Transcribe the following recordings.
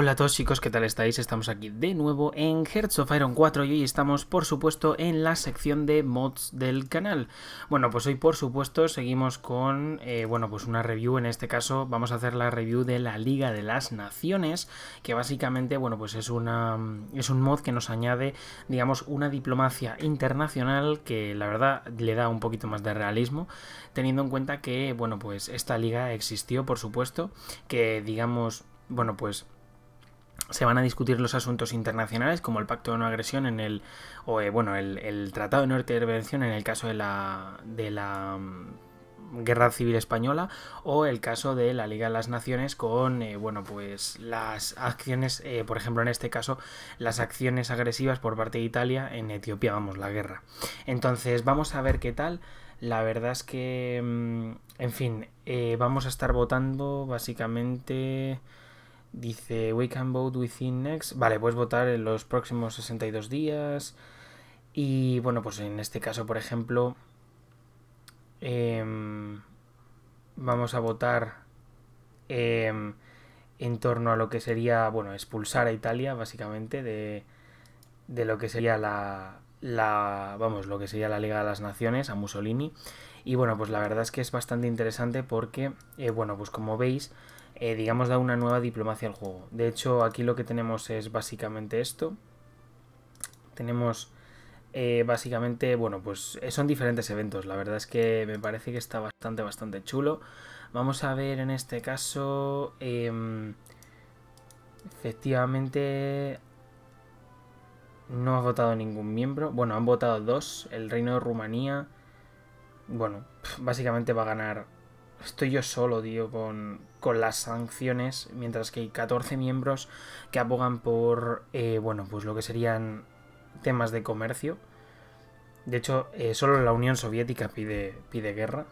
Hola a todos chicos, ¿qué tal estáis? Estamos aquí de nuevo en Hearts of Iron 4 y hoy estamos por supuesto en la sección de mods del canal. Bueno, pues hoy por supuesto seguimos con, eh, bueno, pues una review, en este caso vamos a hacer la review de la Liga de las Naciones, que básicamente, bueno, pues es, una, es un mod que nos añade, digamos, una diplomacia internacional que la verdad le da un poquito más de realismo, teniendo en cuenta que, bueno, pues esta liga existió por supuesto, que digamos, bueno, pues se van a discutir los asuntos internacionales como el pacto de no agresión en el o eh, bueno el, tratado de no intervención en el caso de la de la mm, guerra civil española o el caso de la Liga de las Naciones con eh, bueno pues las acciones eh, por ejemplo en este caso las acciones agresivas por parte de Italia en Etiopía vamos la guerra entonces vamos a ver qué tal la verdad es que mm, en fin vamos a estar votando básicamente Dice, we can vote within next. Vale, puedes votar en los próximos 62 días. Y bueno, pues en este caso, por ejemplo, em, vamos a votar em, en torno a lo que sería, bueno, expulsar a Italia, básicamente, de, de lo que sería la, la, vamos, lo que sería la Liga de las Naciones, a Mussolini. Y bueno, pues la verdad es que es bastante interesante porque, eh, bueno, pues como veis, eh, digamos, da una nueva diplomacia al juego. De hecho, aquí lo que tenemos es básicamente esto. Tenemos eh, básicamente, bueno, pues eh, son diferentes eventos. La verdad es que me parece que está bastante, bastante chulo. Vamos a ver en este caso, em, efectivamente, no ha votado ningún miembro. Bueno, han votado dos, el Reino de Rumanía. Bueno, básicamente va a ganar estoy yo solo, tío, con, las sanciones, mientras que hay 14 miembros que abogan por, eh, bueno, pues lo que serían temas de comercio. De hecho, eh, solo la Unión Soviética pide, pide guerra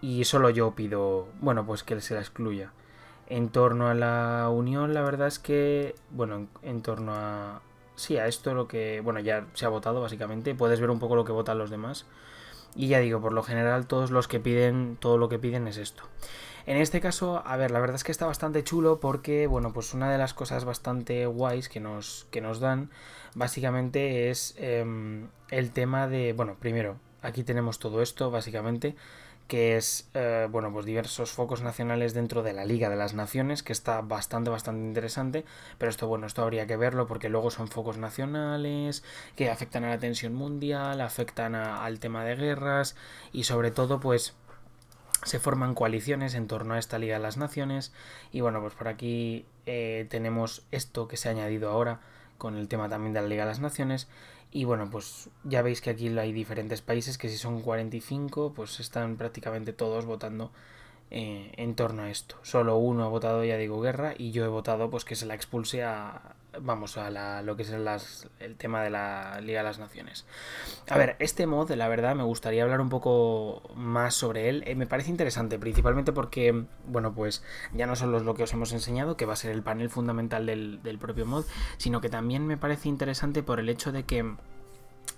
y solo yo pido, bueno, pues que se la excluya. En torno a la Unión, la verdad es que, bueno, en, en torno a... Sí, a esto lo que... Bueno, ya se ha votado básicamente. Puedes ver un poco lo que votan los demás. Y ya digo, por lo general todos los que piden, todo lo que piden es esto. En este caso, a ver, la verdad es que está bastante chulo porque, bueno, pues una de las cosas bastante guays que nos, que nos dan básicamente es em, el tema de, bueno, primero, aquí tenemos todo esto básicamente, que es, eh, bueno, pues diversos focos nacionales dentro de la Liga de las Naciones, que está bastante, bastante interesante, pero esto, bueno, esto habría que verlo porque luego son focos nacionales que afectan a la tensión mundial, afectan al tema de guerras y sobre todo, pues, se forman coaliciones en torno a esta Liga de las Naciones y bueno, pues por aquí eh, tenemos esto que se ha añadido ahora, con el tema también de la Liga de las Naciones. Y bueno, pues ya veis que aquí hay diferentes países que si son 45, pues están prácticamente todos votando eh, en torno a esto. Solo uno ha votado, ya digo, guerra, y yo he votado pues que se la expulse a, vamos, a lo que es el tema de la Liga de las Naciones. A ver, este mod, la verdad, me gustaría hablar un poco más sobre él. Eh, me parece interesante, principalmente porque, bueno, pues ya no solo es lo que os hemos enseñado, que va a ser el panel fundamental del, del propio mod, sino que también me parece interesante por el hecho de que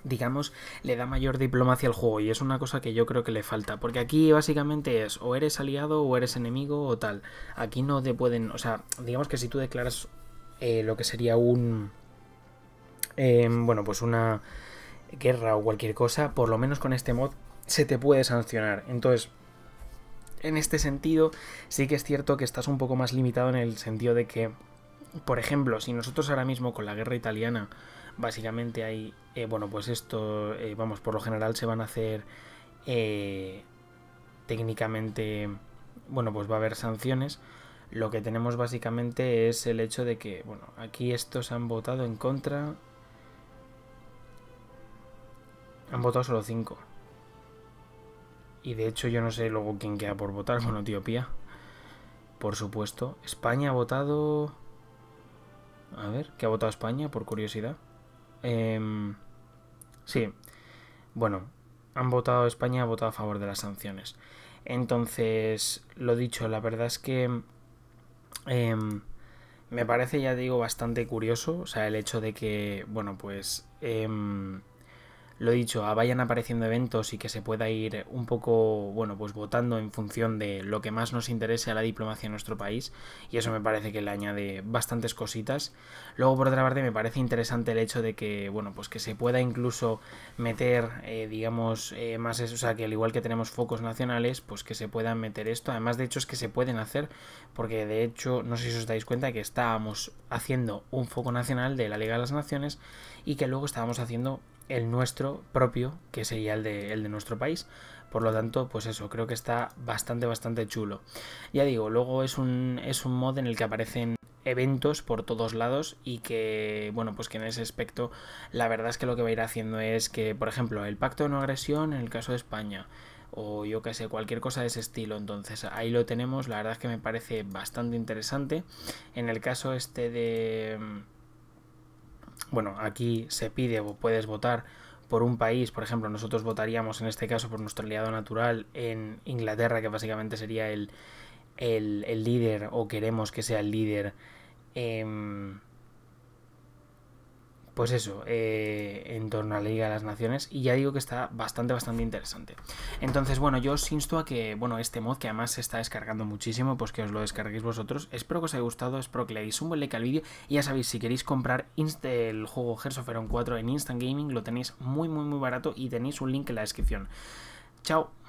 digamos, le da mayor diplomacia al juego y es una cosa que yo creo que le falta, porque aquí básicamente es o eres aliado o eres enemigo o tal. Aquí no te pueden, o sea, digamos que si tú declaras eh, lo que sería un, em, bueno, pues una guerra o cualquier cosa, por lo menos con este mod se te puede sancionar. Entonces, en este sentido, sí que es cierto que estás un poco más limitado en el sentido de que por ejemplo, si nosotros ahora mismo con la guerra italiana, básicamente hay, eh, bueno, pues esto, eh, vamos, por lo general se van a hacer eh, técnicamente, bueno, pues va a haber sanciones. Lo que tenemos básicamente es el hecho de que, bueno, aquí estos han votado en contra. Han votado solo cinco. Y de hecho yo no sé luego quién queda por votar. Bueno, Etiopía. Por supuesto. España ha votado... A ver, ¿qué ha votado España? Por curiosidad. Em, sí. Bueno, han votado, España ha votado a favor de las sanciones. Entonces, lo dicho, la verdad es que em, me parece, ya digo, bastante curioso, o sea, el hecho de que, bueno, pues em, lo dicho, ah, vayan apareciendo eventos y que se pueda ir un poco, bueno, pues votando en función de lo que más nos interese a la diplomacia en nuestro país y eso me parece que le añade bastantes cositas. Luego, por otra parte, me parece interesante el hecho de que, bueno, pues que se pueda incluso meter, eh, digamos, eh, más eso, o sea, que al igual que tenemos focos nacionales, pues que se puedan meter esto. Además, de hecho, es que se pueden hacer porque, de hecho, no sé si os dais cuenta que estábamos haciendo un foco nacional de la Liga de las Naciones y que luego estábamos haciendo el nuestro propio, que sería el de, de nuestro país. Por lo tanto, pues eso, creo que está bastante, bastante chulo. Ya digo, luego es un, es un mod en el que aparecen eventos por todos lados y que, bueno, pues que en ese aspecto la verdad es que lo que va a ir haciendo es que, por ejemplo, el pacto de no agresión en el caso de España o yo qué sé, cualquier cosa de ese estilo. Entonces ahí lo tenemos, la verdad es que me parece bastante interesante. En el caso este de bueno, aquí se pide o puedes votar por un país, por ejemplo, nosotros votaríamos en este caso por nuestro aliado natural en Inglaterra, que básicamente sería el, líder o queremos que sea el líder em, pues eso, eh, en torno a la Liga de las Naciones. Y ya digo que está bastante, bastante interesante. Entonces, bueno, yo os insto a que, bueno, este mod que además se está descargando muchísimo, pues que os lo descarguéis vosotros. Espero que os haya gustado, espero que le un buen like al vídeo. Y ya sabéis, si queréis comprar el juego Hearts of 4 en Instant Gaming, lo tenéis muy, muy, muy barato y tenéis un link en la descripción. Chao.